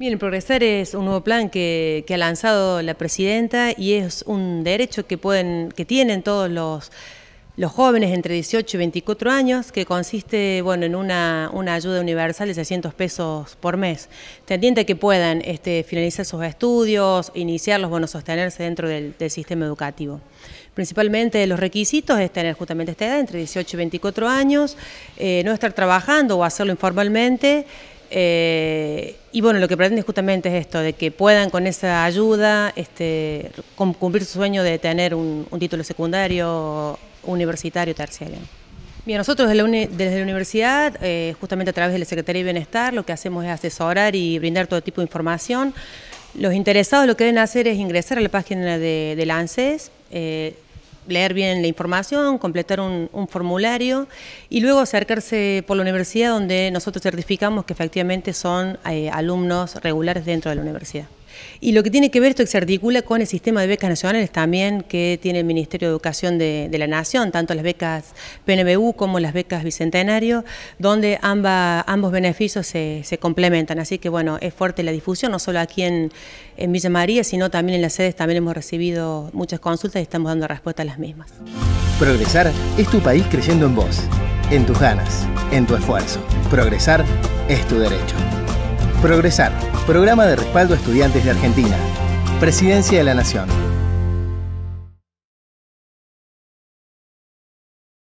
Bien, Progresar es un nuevo plan que, ha lanzado la presidenta y es un derecho que, pueden, que tienen todos los, los jóvenes entre 18 y 24 años, que consiste bueno, en una, ayuda universal de 600 pesos por mes, tendiente a que puedan este, finalizar sus estudios, iniciarlos, bueno, sostenerse dentro del, sistema educativo. Principalmente los requisitos es tener justamente esta edad, entre 18 y 24 años, eh, no estar trabajando o hacerlo informalmente, eh, y bueno, lo que pretende justamente es esto, de que puedan con esa ayuda este, cumplir su sueño de tener un, título secundario, universitario, terciario. Bien, nosotros desde la, universidad, eh, justamente a través de la Secretaría de Bienestar, lo que hacemos es asesorar y brindar todo tipo de información. Los interesados lo que deben hacer es ingresar a la página de, del ANSES, eh, leer bien la información, completar un, formulario y luego acercarse por la universidad donde nosotros certificamos que efectivamente son eh, alumnos regulares dentro de la universidad. Y lo que tiene que ver esto que se articula con el sistema de becas nacionales también que tiene el Ministerio de Educación de, la Nación, tanto las becas PNBU como las becas Bicentenario, donde ambos beneficios se, complementan. Así que bueno, es fuerte la difusión, no solo aquí en, en Villa María, sino también en las sedes también hemos recibido muchas consultas y estamos dando respuesta a las mismas. Progresar es tu país creciendo en vos, en tus ganas, en tu esfuerzo. Progresar es tu derecho. Progresar, programa de respaldo a estudiantes de Argentina. Presidencia de la Nación.